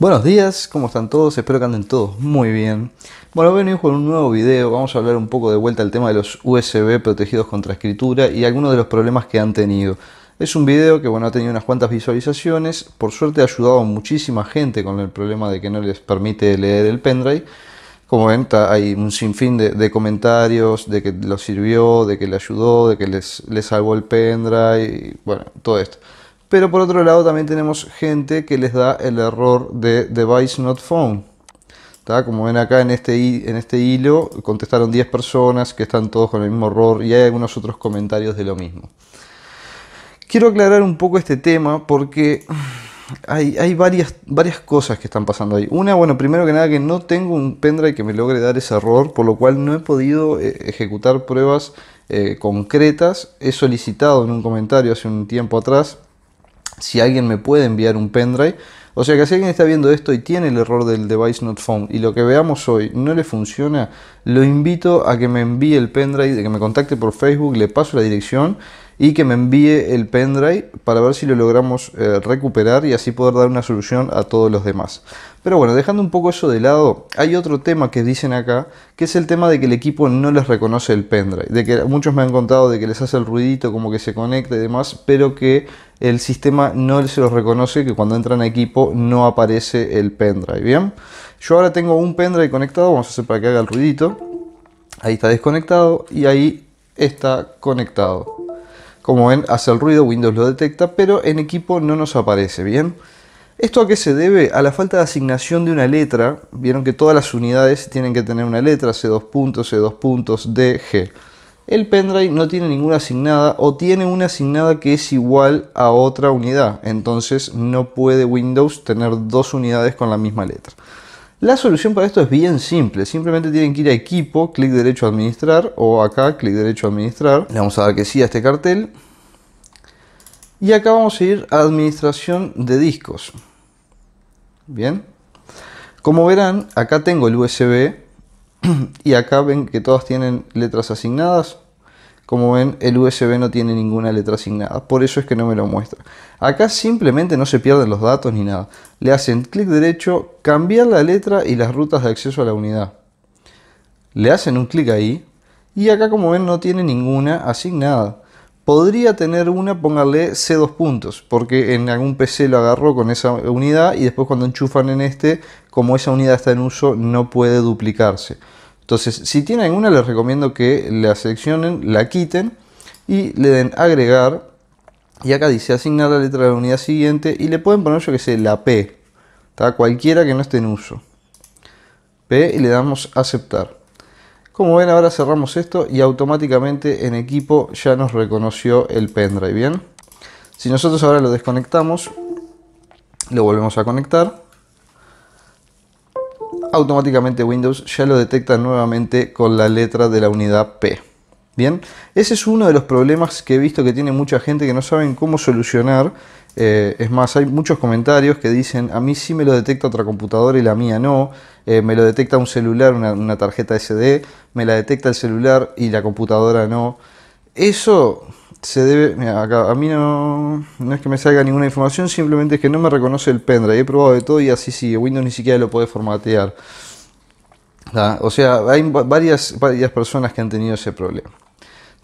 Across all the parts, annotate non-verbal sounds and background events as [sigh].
Buenos días, ¿cómo están todos? Espero que anden todos muy bien. Bueno, venimos con un nuevo video, vamos a hablar un poco de vuelta al tema de los USB protegidos contra escritura y algunos de los problemas que han tenido. Es un video que bueno, ha tenido unas cuantas visualizaciones, por suerte ha ayudado a muchísima gente con el problema de que no les permite leer el pendrive. Como ven, hay un sinfín de, comentarios de que lo sirvió, de que le ayudó, de que les, les salvó el pendrive, y, bueno, todo esto. Pero por otro lado también tenemos gente que les da el error de device not phone. Como ven acá en este, en este hilo, contestaron 10 personas que están todos con el mismo error y hay algunos otros comentarios de lo mismo. Quiero aclarar un poco este tema porque hay, varias, varias cosas que están pasando ahí. Una, bueno, primero que nada que no tengo un pendrive que me logre dar ese error, por lo cual no he podido eh, ejecutar pruebas eh, concretas. He solicitado en un comentario hace un tiempo atrás si alguien me puede enviar un pendrive. O sea que si alguien está viendo esto y tiene el error del device not found y lo que veamos hoy no le funciona, lo invito a que me envíe el pendrive, que me contacte por Facebook, le paso la dirección y que me envíe el pendrive para ver si lo logramos eh, recuperar y así poder dar una solución a todos los demás. Pero bueno, dejando un poco eso de lado, hay otro tema que dicen acá, que es el tema de que el equipo no les reconoce el pendrive, de que muchos me han contado de que les hace el ruidito como que se conecta y demás, pero que el sistema no se los reconoce, que cuando entran a equipo no aparece el pendrive, ¿bien? Yo ahora tengo un pendrive conectado, vamos a hacer para que haga el ruidito. Ahí está desconectado y ahí está conectado. Como ven, hace el ruido, Windows lo detecta, pero en equipo no nos aparece, ¿bien? ¿Esto a qué se debe? A la falta de asignación de una letra. Vieron que todas las unidades tienen que tener una letra, C2 D, G. El pendrive no tiene ninguna asignada o tiene una asignada que es igual a otra unidad. Entonces no puede Windows tener dos unidades con la misma letra. La solución para esto es bien simple, simplemente tienen que ir a equipo, clic derecho a administrar o acá clic derecho a administrar. Le vamos a dar que sí a este cartel. Y acá vamos a ir a administración de discos. Bien. Como verán, acá tengo el USB [clears throat] y acá ven que todas tienen letras asignadas. Como ven, el USB no tiene ninguna letra asignada, por eso es que no me lo muestra. Acá simplemente no se pierden los datos ni nada. Le hacen clic derecho, cambiar la letra y las rutas de acceso a la unidad. Le hacen un clic ahí y acá como ven no tiene ninguna asignada. Podría tener una, póngale C2 puntos, porque en algún PC lo agarró con esa unidad y después cuando enchufan en este, como esa unidad está en uso, no puede duplicarse. Entonces, si tienen alguna, les recomiendo que la seleccionen, la quiten y le den agregar. Y acá dice asignar la letra de la unidad siguiente y le pueden poner yo que sé, la P. Cualquiera que no esté en uso. P y le damos aceptar. Como ven ahora cerramos esto y automáticamente en equipo ya nos reconoció el pendrive, ¿bien? Si nosotros ahora lo desconectamos, lo volvemos a conectar automáticamente Windows ya lo detecta nuevamente con la letra de la unidad P. Bien, ese es uno de los problemas que he visto que tiene mucha gente que no saben cómo solucionar. Eh, es más, hay muchos comentarios que dicen, a mí sí me lo detecta otra computadora y la mía no, eh, me lo detecta un celular, una tarjeta SD, me la detecta el celular y la computadora no. Eso se debe. a mí no, no es que me salga ninguna información, simplemente es que no me reconoce el pendrive. He probado de todo y así sigue. Windows ni siquiera lo puede formatear. O sea, hay varias, varias personas que han tenido ese problema.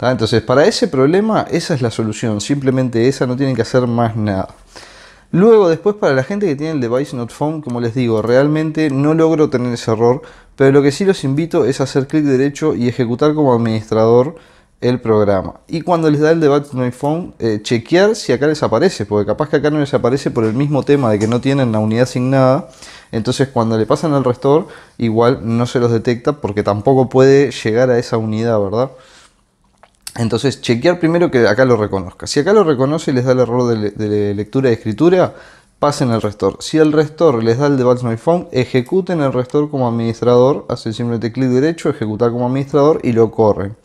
Entonces, para ese problema, esa es la solución. Simplemente esa, no tienen que hacer más nada. Luego, después, para la gente que tiene el device not found, como les digo, realmente no logro tener ese error. Pero lo que sí los invito es hacer clic derecho y ejecutar como administrador el programa. Y cuando les da el debate No iPhone, eh, chequear si acá les aparece, porque capaz que acá no les aparece por el mismo tema de que no tienen la unidad asignada. Entonces cuando le pasan al restore, igual no se los detecta porque tampoco puede llegar a esa unidad, ¿verdad? Entonces chequear primero que acá lo reconozca. Si acá lo reconoce y les da el error de, lectura y escritura, pasen al restore. Si el restore les da el device No phone, ejecuten el restore como administrador, hacen simplemente clic derecho, ejecutar como administrador y lo corren.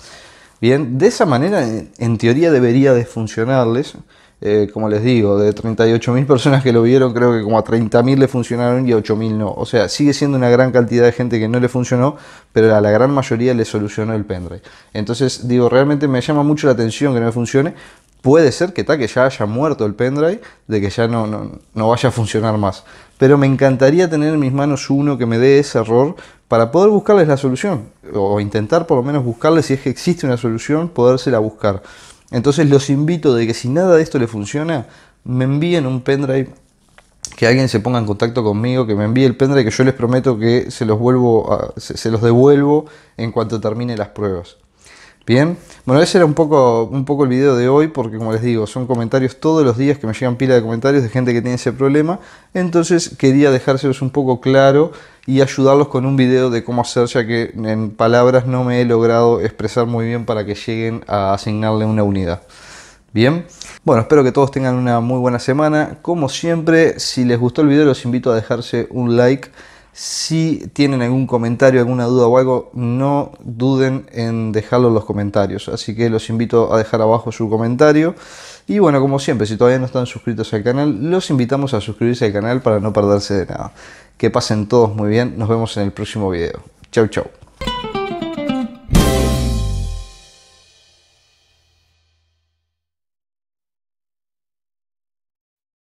Bien, de esa manera, en teoría debería de funcionarles. Eh, como les digo, de 38.000 personas que lo vieron, creo que como a 30.000 le funcionaron y a 8.000 no. O sea, sigue siendo una gran cantidad de gente que no le funcionó, pero a la gran mayoría le solucionó el pendrive. Entonces, digo, realmente me llama mucho la atención que no me funcione. Puede ser que, tal que ya haya muerto el pendrive, de que ya no, no vaya a funcionar más. Pero me encantaría tener en mis manos uno que me dé ese error para poder buscarles la solución, o intentar por lo menos buscarles si es que existe una solución, podérsela buscar. Entonces los invito de que si nada de esto le funciona, me envíen un pendrive, que alguien se ponga en contacto conmigo, que me envíe el pendrive, que yo les prometo que se los, vuelvo se los devuelvo en cuanto termine las pruebas. Bien, bueno, ese era un poco, un poco el video de hoy, porque como les digo, son comentarios todos los días que me llegan pila de comentarios de gente que tiene ese problema. Entonces quería dejárselos un poco claro y ayudarlos con un video de cómo hacer, ya que en palabras no me he logrado expresar muy bien para que lleguen a asignarle una unidad. Bien, bueno, espero que todos tengan una muy buena semana. Como siempre, si les gustó el video, los invito a dejarse un like si tienen algún comentario, alguna duda o algo, no duden en dejarlo en los comentarios. Así que los invito a dejar abajo su comentario. Y bueno, como siempre, si todavía no están suscritos al canal, los invitamos a suscribirse al canal para no perderse de nada. Que pasen todos muy bien. Nos vemos en el próximo video. Chau, chau.